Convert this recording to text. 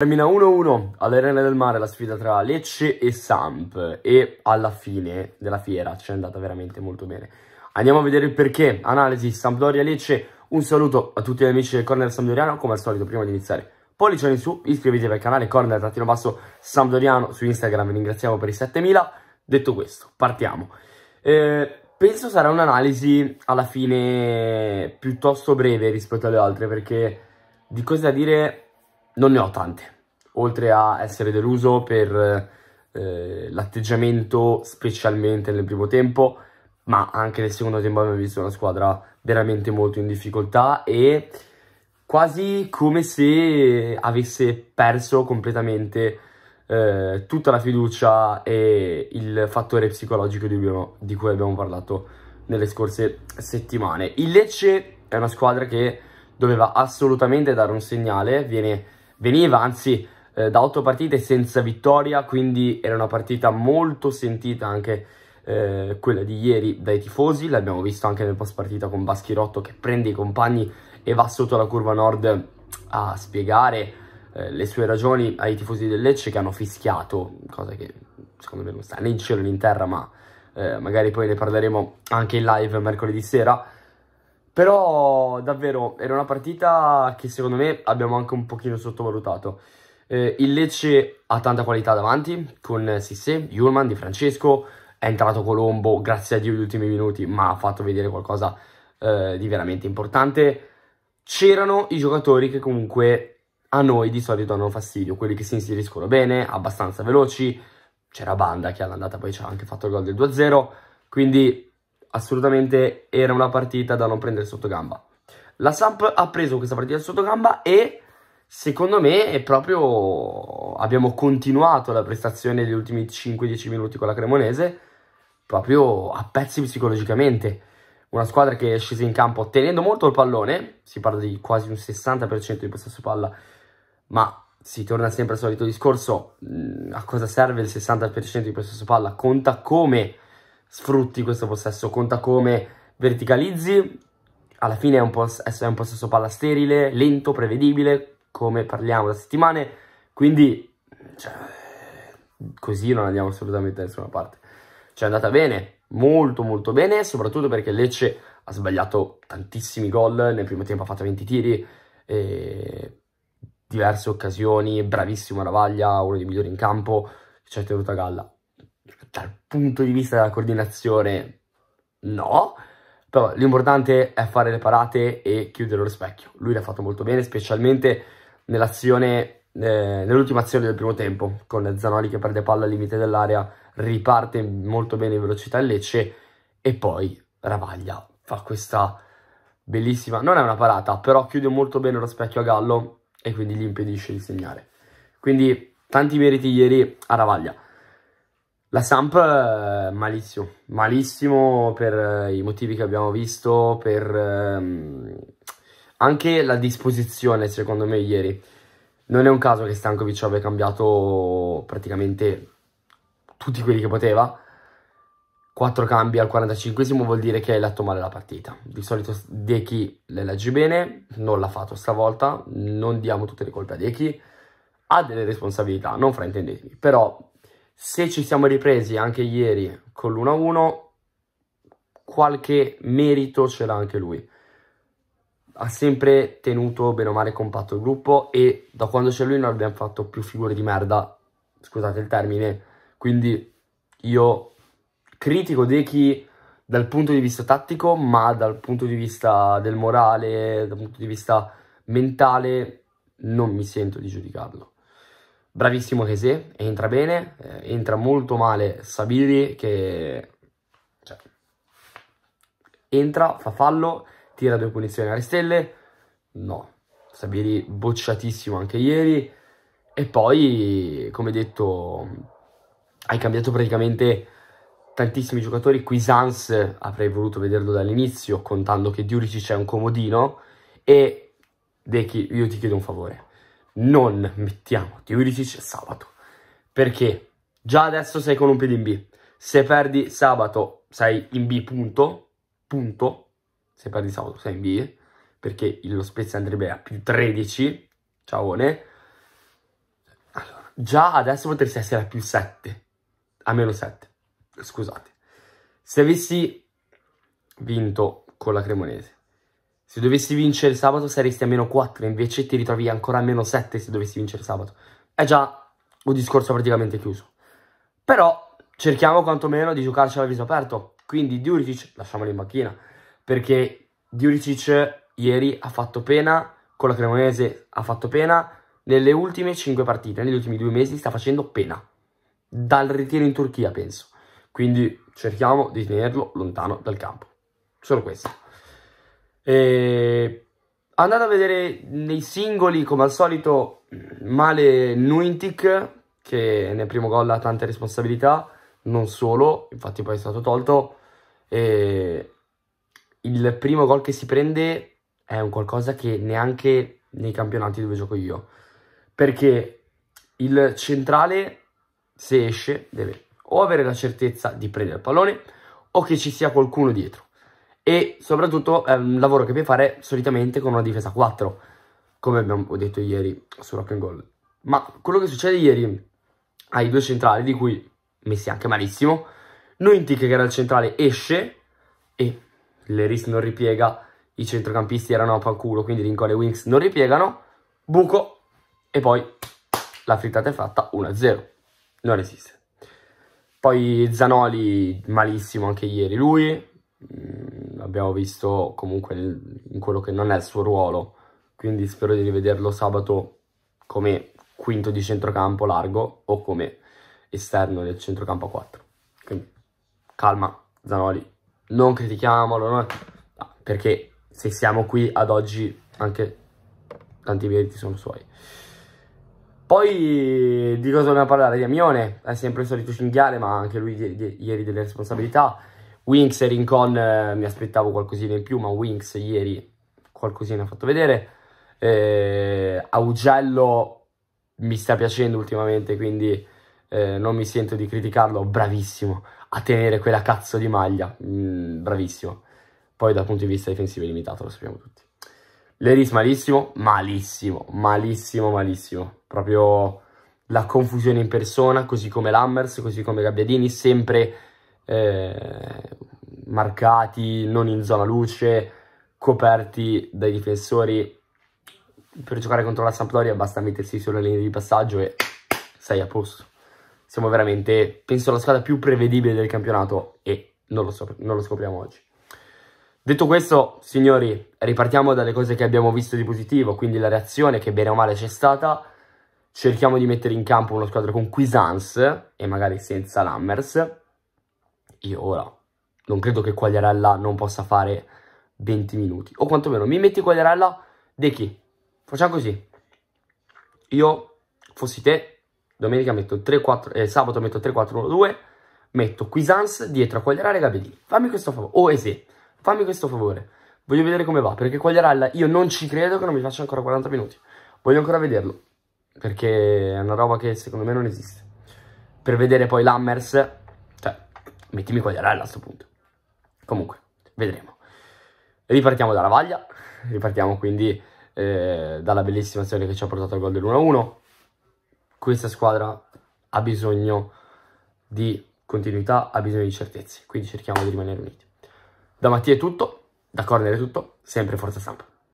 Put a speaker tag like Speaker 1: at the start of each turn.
Speaker 1: Termina 1-1 all'Arena del Mare la sfida tra Lecce e Samp e alla fine della fiera ci è andata veramente molto bene. Andiamo a vedere il perché, analisi Sampdoria-Lecce, un saluto a tutti gli amici del Corner Sampdoriano, come al solito prima di iniziare pollicione in su, iscrivetevi al canale Corner-Basso Sampdoriano su Instagram, vi ringraziamo per i 7000, detto questo partiamo. Eh, penso sarà un'analisi alla fine piuttosto breve rispetto alle altre perché di cosa dire non ne ho tante. Oltre a essere deluso per eh, l'atteggiamento, specialmente nel primo tempo, ma anche nel secondo tempo abbiamo visto una squadra veramente molto in difficoltà e quasi come se avesse perso completamente eh, tutta la fiducia e il fattore psicologico di, abbiamo, di, cui abbiamo parlato nelle scorse settimane. Il Lecce è una squadra che doveva assolutamente dare un segnale, viene veniva, anzi eh, da otto partite senza vittoria, quindi era una partita molto sentita anche eh, quella di ieri dai tifosi, l'abbiamo visto anche nel post partita con Baschirotto che prende i compagni e va sotto la curva nord a spiegare eh, le sue ragioni ai tifosi del Lecce che hanno fischiato, cosa che secondo me non sta né in cielo né in terra, ma eh, magari poi ne parleremo anche in live mercoledì sera però davvero era una partita che secondo me abbiamo anche un pochino sottovalutato. Eh, il Lecce ha tanta qualità davanti con Sissé, Jurman, Di Francesco, è entrato Colombo, grazie a Dio gli ultimi minuti, ma ha fatto vedere qualcosa eh, di veramente importante. C'erano i giocatori che comunque a noi di solito hanno fastidio, quelli che si inseriscono bene, abbastanza veloci. C'era Banda che all'andata poi ci ha anche fatto il gol del 2-0, quindi assolutamente era una partita da non prendere sotto gamba. La Samp ha preso questa partita sotto gamba e secondo me è proprio abbiamo continuato la prestazione degli ultimi 5-10 minuti con la Cremonese proprio a pezzi psicologicamente. Una squadra che è scesa in campo tenendo molto il pallone, si parla di quasi un 60% di possesso palla, ma si torna sempre al solito discorso, mm, a cosa serve il 60% di possesso palla? Conta come sfrutti questo possesso, conta come verticalizzi, alla fine è un, poss- è un possesso palla sterile, lento, prevedibile, come parliamo da settimane, quindi cioè, così non andiamo assolutamente da nessuna parte. Ci cioè, è andata bene, molto molto bene, soprattutto perché Lecce ha sbagliato tantissimi gol, nel primo tempo ha fatto 20 tiri, diverse occasioni, bravissimo Ravaglia, uno dei migliori in campo, ci ha tenuto a galla dal punto di vista della coordinazione no, però l'importante è fare le parate e chiudere lo specchio. Lui l'ha fatto molto bene, specialmente nell'azione, eh, nell'ultima azione del primo tempo, con Zanoli che perde palla al limite dell'area, riparte molto bene in velocità in Lecce e poi Ravaglia fa questa bellissima, non è una parata, però chiude molto bene lo specchio a Gallo e quindi gli impedisce di segnare. Quindi tanti meriti ieri a Ravaglia. La Samp eh, malissimo, malissimo per eh, i motivi che abbiamo visto, per ehm, anche la disposizione secondo me ieri. Non è un caso che Stankovic abbia cambiato praticamente tutti quelli che poteva. Quattro cambi al 45 vuol dire che hai letto male la partita. Di solito Dechi le legge bene, non l'ha fatto stavolta, non diamo tutte le colpe a Dechi. Ha delle responsabilità, non fraintendetemi, però se ci siamo ripresi anche ieri con l'1-1, qualche merito ce l'ha anche lui. Ha sempre tenuto bene o male compatto il gruppo e da quando c'è lui non abbiamo fatto più figure di merda, scusate il termine. Quindi io critico Dechi dal punto di vista tattico, ma dal punto di vista del morale, dal punto di vista mentale, non mi sento di giudicarlo. Bravissimo Chesé, entra bene, eh, entra molto male Sabiri che cioè, entra, fa fallo, tira due punizioni alle stelle, no, Sabiri bocciatissimo anche ieri e poi come detto hai cambiato praticamente tantissimi giocatori, qui Sans avrei voluto vederlo dall'inizio contando che Diurici c'è un comodino e Dechi io ti chiedo un favore, non mettiamo Diuricic sabato, perché già adesso sei con un piede in B, se perdi sabato sei in B punto, punto, se perdi sabato sei in B, perché lo Spezia andrebbe a più 13, ciaone, allora, già adesso potresti essere a più 7, a meno 7, scusate, se avessi vinto con la Cremonese, se dovessi vincere sabato saresti a meno 4, invece ti ritrovi ancora a meno 7 se dovessi vincere sabato. È già un discorso praticamente chiuso. Però cerchiamo quantomeno di giocarci a viso aperto. Quindi Diuricic, lasciamolo in macchina, perché Diuricic ieri ha fatto pena, con la Cremonese ha fatto pena, nelle ultime 5 partite, negli ultimi due mesi sta facendo pena. Dal ritiro in Turchia, penso. Quindi cerchiamo di tenerlo lontano dal campo. Solo questo. E andate a vedere nei singoli, come al solito, male Nuintic, che nel primo gol ha tante responsabilità, non solo, infatti poi è stato tolto. E il primo gol che si prende è un qualcosa che neanche nei campionati dove gioco io. Perché il centrale, se esce, deve o avere la certezza di prendere il pallone o che ci sia qualcuno dietro e soprattutto è ehm, un lavoro che puoi fare solitamente con una difesa 4, come abbiamo detto ieri su Rock and Gold. Ma quello che succede ieri ai due centrali, di cui messi anche malissimo, Nointic che era il centrale esce e l'Eris non ripiega, i centrocampisti erano a panculo, quindi Rincon e Wings non ripiegano, buco e poi la frittata è fatta 1-0, non esiste. Poi Zanoli malissimo anche ieri lui, mm, abbiamo visto comunque in quello che non è il suo ruolo. Quindi spero di rivederlo sabato come quinto di centrocampo largo o come esterno del centrocampo a 4. Quindi calma, Zanoli, non critichiamolo, no? Ah, perché se siamo qui ad oggi anche tanti meriti sono suoi. Poi di cosa dobbiamo parlare? Di Amione, è sempre il solito cinghiale, ma anche lui di, di, ieri delle responsabilità. Winks e Rincon eh, mi aspettavo qualcosina in più, ma Winks ieri qualcosina ha fatto vedere. Eh, Augello mi sta piacendo ultimamente, quindi eh, non mi sento di criticarlo. Bravissimo a tenere quella cazzo di maglia, mm, bravissimo. Poi dal punto di vista difensivo è limitato, lo sappiamo tutti. Leris malissimo, malissimo, malissimo, malissimo. Proprio la confusione in persona, così come Lammers, così come Gabbiadini, sempre eh, marcati, non in zona luce, coperti dai difensori. Per giocare contro la Sampdoria basta mettersi sulla linea di passaggio e sei a posto. Siamo veramente, penso, la squadra più prevedibile del campionato e non lo, so, non lo scopriamo oggi. Detto questo, signori, ripartiamo dalle cose che abbiamo visto di positivo, quindi la reazione che bene o male c'è stata. Cerchiamo di mettere in campo una squadra con Cuisance e magari senza Lammers io ora non credo che Quagliarella non possa fare 20 minuti. O quantomeno mi metti Quagliarella De chi? Facciamo così. Io fossi te, domenica metto 3 4 eh, sabato metto 3 4 1 2, metto Quizans dietro a Quagliarella e Gabellini. Fammi questo favore. O oh, Ese, fammi questo favore. Voglio vedere come va, perché Quagliarella io non ci credo che non mi faccia ancora 40 minuti. Voglio ancora vederlo, perché è una roba che secondo me non esiste. Per vedere poi l'Hammers mettimi cogliere a questo punto. Comunque, vedremo. Ripartiamo dalla vaglia, ripartiamo quindi eh, dalla bellissima azione che ci ha portato al gol dell'1-1. Questa squadra ha bisogno di continuità, ha bisogno di certezze, quindi cerchiamo di rimanere uniti. Da Mattia è tutto, da Corner è tutto, sempre forza stampa.